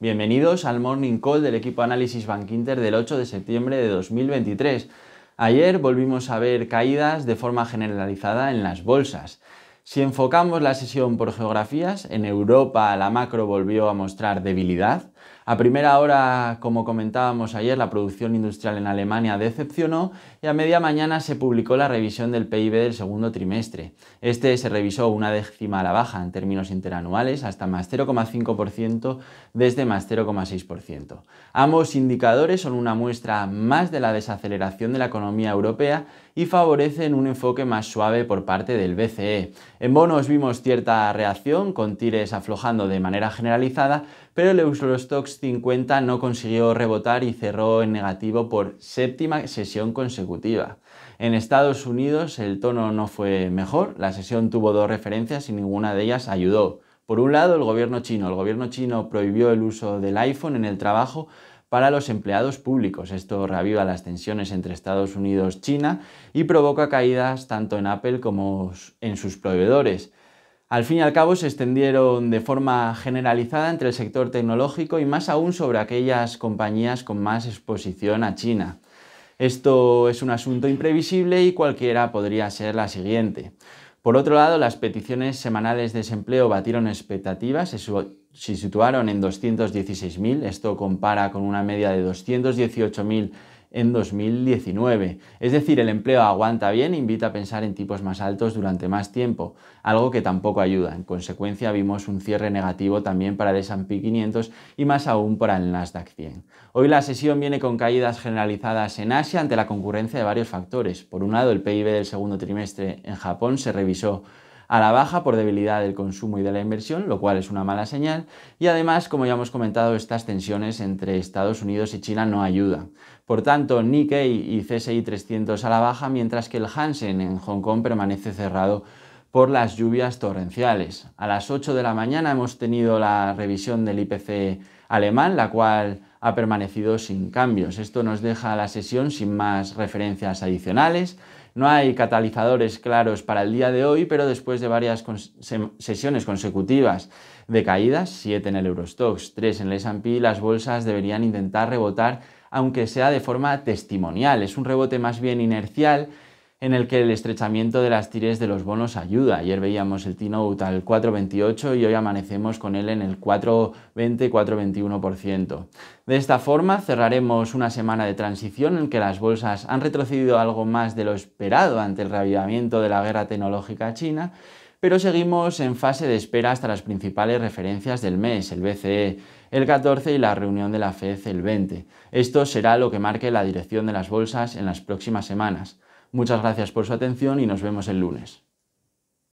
Bienvenidos al Morning Call del equipo Análisis Bank Inter del 8 de septiembre de 2023. Ayer volvimos a ver caídas de forma generalizada en las bolsas. Si enfocamos la sesión por geografías, en Europa la macro volvió a mostrar debilidad, a primera hora, como comentábamos ayer, la producción industrial en Alemania decepcionó y a media mañana se publicó la revisión del PIB del segundo trimestre. Este se revisó una décima a la baja en términos interanuales hasta más 0,5% desde más 0,6%. Ambos indicadores son una muestra más de la desaceleración de la economía europea y favorecen un enfoque más suave por parte del BCE. En bonos vimos cierta reacción con tires aflojando de manera generalizada, pero el Stocks 50 no consiguió rebotar y cerró en negativo por séptima sesión consecutiva. En Estados Unidos el tono no fue mejor, la sesión tuvo dos referencias y ninguna de ellas ayudó. Por un lado, el gobierno chino. El gobierno chino prohibió el uso del iPhone en el trabajo para los empleados públicos. Esto reaviva las tensiones entre Estados Unidos y China y provoca caídas tanto en Apple como en sus proveedores al fin y al cabo se extendieron de forma generalizada entre el sector tecnológico y más aún sobre aquellas compañías con más exposición a China. Esto es un asunto imprevisible y cualquiera podría ser la siguiente. Por otro lado, las peticiones semanales de desempleo batieron expectativas, se, situaron en 216.000, esto compara con una media de 218.000 en 2019. Es decir, el empleo aguanta bien e invita a pensar en tipos más altos durante más tiempo, algo que tampoco ayuda. En consecuencia, vimos un cierre negativo también para el S&P 500 y más aún para el Nasdaq 100. Hoy la sesión viene con caídas generalizadas en Asia ante la concurrencia de varios factores. Por un lado, el PIB del segundo trimestre en Japón se revisó a la baja por debilidad del consumo y de la inversión, lo cual es una mala señal. Y además, como ya hemos comentado, estas tensiones entre Estados Unidos y China no ayudan. Por tanto, Nikkei y CSI 300 a la baja, mientras que el Hansen en Hong Kong permanece cerrado por las lluvias torrenciales. A las 8 de la mañana hemos tenido la revisión del IPC alemán, la cual ha permanecido sin cambios. Esto nos deja la sesión sin más referencias adicionales. No hay catalizadores claros para el día de hoy, pero después de varias sesiones consecutivas de caídas, siete en el Eurostox, tres en el S&P, las bolsas deberían intentar rebotar, aunque sea de forma testimonial. Es un rebote más bien inercial en el que el estrechamiento de las tires de los bonos ayuda. Ayer veíamos el T-Note al 4,28 y hoy amanecemos con él en el 4,20-4,21%. De esta forma cerraremos una semana de transición en que las bolsas han retrocedido algo más de lo esperado ante el reavivamiento de la guerra tecnológica china, pero seguimos en fase de espera hasta las principales referencias del mes, el BCE el 14 y la reunión de la FED el 20. Esto será lo que marque la dirección de las bolsas en las próximas semanas. Muchas gracias por su atención y nos vemos el lunes.